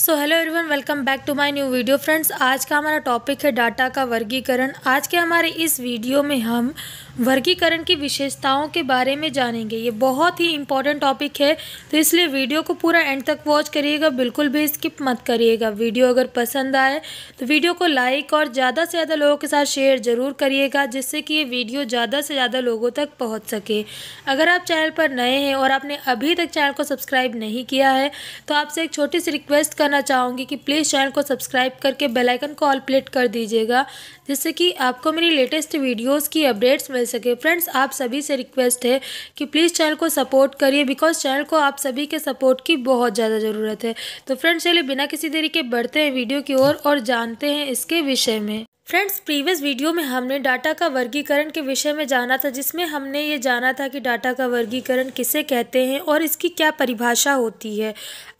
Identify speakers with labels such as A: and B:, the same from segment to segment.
A: so hello everyone welcome back to my new video friends आज का हमारा topic है डाटा का वर्गीकरण आज के हमारे इस वीडियो में हम वर्गीकरण की विशेषताओं के बारे में जानेंगे ये बहुत ही इंपॉर्टेंट टॉपिक है तो इसलिए वीडियो को पूरा एंड तक वॉच करिएगा बिल्कुल भी स्किप मत करिएगा वीडियो अगर पसंद आए तो वीडियो को लाइक और ज़्यादा से ज़्यादा लोगों के साथ शेयर ज़रूर करिएगा जिससे कि ये वीडियो ज़्यादा से ज़्यादा लोगों तक पहुँच सके अगर आप चैनल पर नए हैं और आपने अभी तक चैनल को सब्सक्राइब नहीं किया है तो आपसे एक छोटी सी रिक्वेस्ट करना चाहूँगी कि प्लीज़ चैनल को सब्सक्राइब करके बेलाइकन को ऑल प्लेट कर दीजिएगा जिससे कि आपको मेरी लेटेस्ट वीडियोस की अपडेट्स मिल सके फ्रेंड्स आप सभी से रिक्वेस्ट है कि प्लीज़ चैनल को सपोर्ट करिए बिकॉज चैनल को आप सभी के सपोर्ट की बहुत ज़्यादा ज़रूरत है तो फ्रेंड्स चलिए बिना किसी तरीके बढ़ते हैं वीडियो की ओर और, और जानते हैं इसके विषय में फ्रेंड्स प्रीवियस वीडियो में हमने डाटा का वर्गीकरण के विषय में जाना था जिसमें हमने ये जाना था कि डाटा का वर्गीकरण किसे कहते हैं और इसकी क्या परिभाषा होती है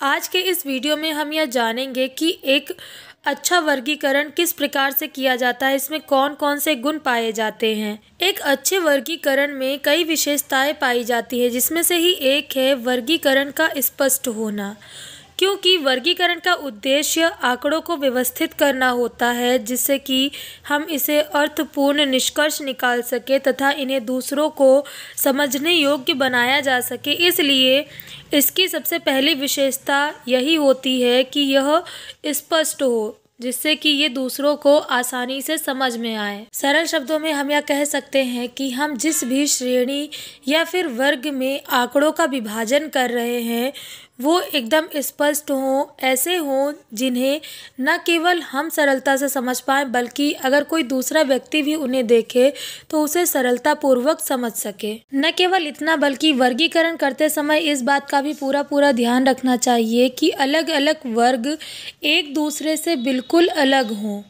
A: आज के इस वीडियो में हम यह जानेंगे कि एक अच्छा वर्गीकरण किस प्रकार से किया जाता है इसमें कौन कौन से गुण पाए जाते हैं एक अच्छे वर्गीकरण में कई विशेषताएँ पाई जाती है जिसमें से ही एक है वर्गीकरण का स्पष्ट होना क्योंकि वर्गीकरण का उद्देश्य आंकड़ों को व्यवस्थित करना होता है जिससे कि हम इसे अर्थपूर्ण निष्कर्ष निकाल सके तथा इन्हें दूसरों को समझने योग्य बनाया जा सके इसलिए इसकी सबसे पहली विशेषता यही होती है कि यह स्पष्ट हो जिससे कि ये दूसरों को आसानी से समझ में आए सरल शब्दों में हम यह कह सकते हैं कि हम जिस भी श्रेणी या फिर वर्ग में आंकड़ों का विभाजन कर रहे हैं वो एकदम स्पष्ट हों ऐसे हों जिन्हें न केवल हम सरलता से समझ पाएँ बल्कि अगर कोई दूसरा व्यक्ति भी उन्हें देखे तो उसे सरलतापूर्वक समझ सके न केवल इतना बल्कि वर्गीकरण करते समय इस बात का भी पूरा पूरा ध्यान रखना चाहिए कि अलग अलग वर्ग एक दूसरे से बिल्कुल अलग हों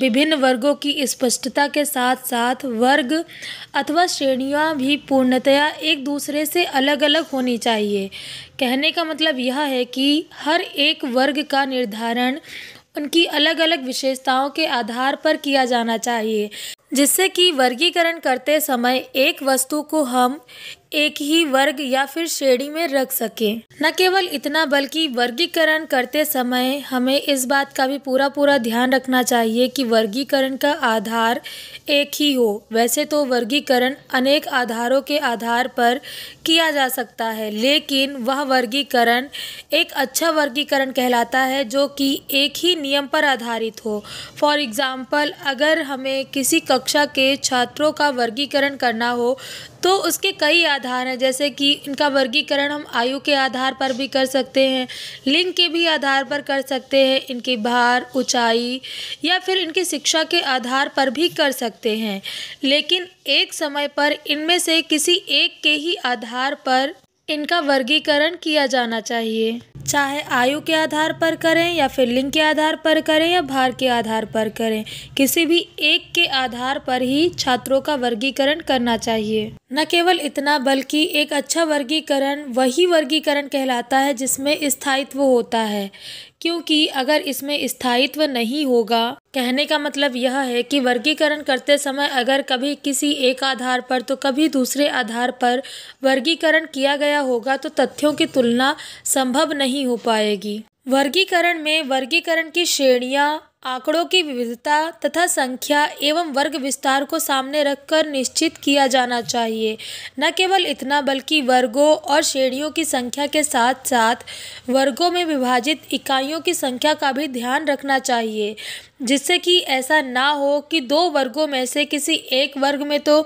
A: विभिन्न वर्गों की स्पष्टता के साथ साथ वर्ग अथवा श्रेणियाँ भी पूर्णतया एक दूसरे से अलग अलग होनी चाहिए कहने का मतलब यह है कि हर एक वर्ग का निर्धारण उनकी अलग अलग विशेषताओं के आधार पर किया जाना चाहिए जिससे कि वर्गीकरण करते समय एक वस्तु को हम एक ही वर्ग या फिर श्रेणी में रख सकें न केवल इतना बल्कि वर्गीकरण करते समय हमें इस बात का भी पूरा पूरा ध्यान रखना चाहिए कि वर्गीकरण का आधार एक ही हो वैसे तो वर्गीकरण अनेक आधारों के आधार पर किया जा सकता है लेकिन वह वर्गीकरण एक अच्छा वर्गीकरण कहलाता है जो कि एक ही नियम पर आधारित हो फॉर एग्ज़ाम्पल अगर हमें किसी कक्षा के छात्रों का वर्गीकरण करना हो तो उसके कई आधार हैं जैसे कि इनका वर्गीकरण हम आयु के आधार पर भी कर सकते हैं लिंग के भी आधार पर कर सकते हैं इनकी भार ऊंचाई या फिर इनकी शिक्षा के आधार पर भी कर सकते हैं लेकिन एक समय पर इनमें से किसी एक के ही आधार पर इनका वर्गीकरण किया जाना चाहिए चाहे आयु के आधार पर करें या फिर लिंग के आधार पर करें या भार के आधार पर करें किसी भी एक के आधार पर ही छात्रों का वर्गीकरण करना चाहिए न केवल इतना बल्कि एक अच्छा वर्गीकरण वही वर्गीकरण कहलाता है जिसमें स्थायित्व होता है क्योंकि अगर इसमें स्थायित्व नहीं होगा कहने का मतलब यह है कि वर्गीकरण करते समय अगर कभी किसी एक आधार पर तो कभी दूसरे आधार पर वर्गीकरण किया गया होगा तो तथ्यों की तुलना संभव नहीं हो पाएगी वर्गीकरण में वर्गीकरण की श्रेणियाँ आंकड़ों की विविधता तथा संख्या एवं वर्ग विस्तार को सामने रखकर निश्चित किया जाना चाहिए न केवल इतना बल्कि वर्गों और श्रेणियों की संख्या के साथ साथ वर्गों में विभाजित इकाइयों की संख्या का भी ध्यान रखना चाहिए जिससे कि ऐसा ना हो कि दो वर्गों में से किसी एक वर्ग में तो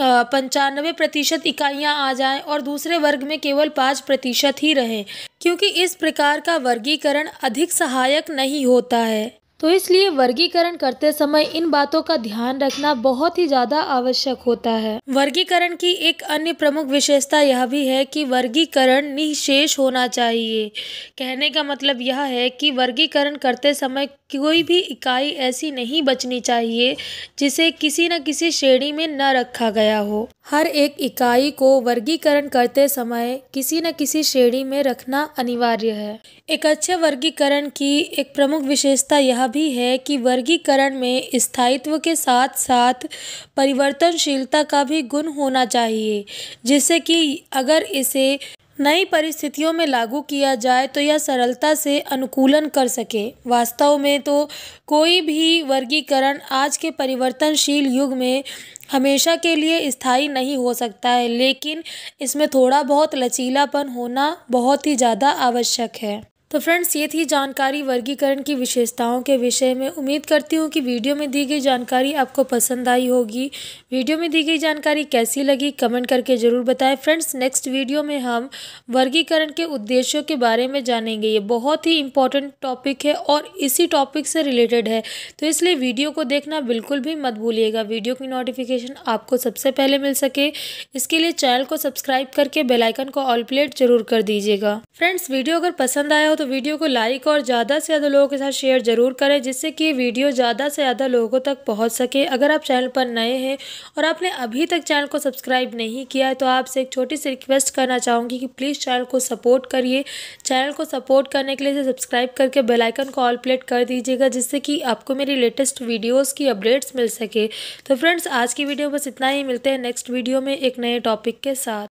A: पंचानवे प्रतिशत इकाइयाँ आ जाएं और दूसरे वर्ग में केवल पाँच प्रतिशत ही रहें क्योंकि इस प्रकार का वर्गीकरण अधिक सहायक नहीं होता है तो इसलिए वर्गीकरण करते समय इन बातों का ध्यान रखना बहुत ही ज़्यादा आवश्यक होता है वर्गीकरण की एक अन्य प्रमुख विशेषता यह भी है कि वर्गीकरण निशेष होना चाहिए कहने का मतलब यह है कि वर्गीकरण करते समय कोई भी इकाई ऐसी नहीं बचनी चाहिए जिसे किसी न किसी श्रेणी में न रखा गया हो हर एक इकाई को वर्गीकरण करते समय किसी न किसी श्रेणी में रखना अनिवार्य है एक अच्छे वर्गीकरण की एक प्रमुख विशेषता यह भी है कि वर्गीकरण में स्थायित्व के साथ साथ परिवर्तनशीलता का भी गुण होना चाहिए जिससे कि अगर इसे नई परिस्थितियों में लागू किया जाए तो यह सरलता से अनुकूलन कर सके वास्तव में तो कोई भी वर्गीकरण आज के परिवर्तनशील युग में हमेशा के लिए स्थायी नहीं हो सकता है लेकिन इसमें थोड़ा बहुत लचीलापन होना बहुत ही ज़्यादा आवश्यक है तो फ्रेंड्स ये थी जानकारी वर्गीकरण की विशेषताओं के विषय में उम्मीद करती हूँ कि वीडियो में दी गई जानकारी आपको पसंद आई होगी वीडियो में दी गई जानकारी कैसी लगी कमेंट करके ज़रूर बताएं फ्रेंड्स नेक्स्ट वीडियो में हम वर्गीकरण के उद्देश्यों के बारे में जानेंगे ये बहुत ही इंपॉर्टेंट टॉपिक है और इसी टॉपिक से रिलेटेड है तो इसलिए वीडियो को देखना बिल्कुल भी मत भूलिएगा वीडियो की नोटिफिकेशन आपको सबसे पहले मिल सके इसके लिए चैनल को सब्सक्राइब करके बेलाइकन को ऑल प्लेट जरूर कर दीजिएगा फ्रेंड्स वीडियो अगर पसंद आया हो तो तो वीडियो को लाइक और ज़्यादा से ज़्यादा लोगों के साथ शेयर ज़रूर करें जिससे कि वीडियो ज़्यादा से ज़्यादा लोगों तक पहुँच सके अगर आप चैनल पर नए हैं और आपने अभी तक चैनल को सब्सक्राइब नहीं किया है तो आपसे एक छोटी सी रिक्वेस्ट करना चाहूँगी कि प्लीज़ चैनल को सपोर्ट करिए चैनल को सपोर्ट करने के लिए सब्सक्राइब करके बेलाइकन को ऑल प्लेट कर दीजिएगा जिससे कि आपको मेरी लेटेस्ट वीडियोज़ की अपडेट्स मिल सके तो फ्रेंड्स आज की वीडियो बस इतना ही मिलते हैं नेक्स्ट वीडियो में एक नए टॉपिक के साथ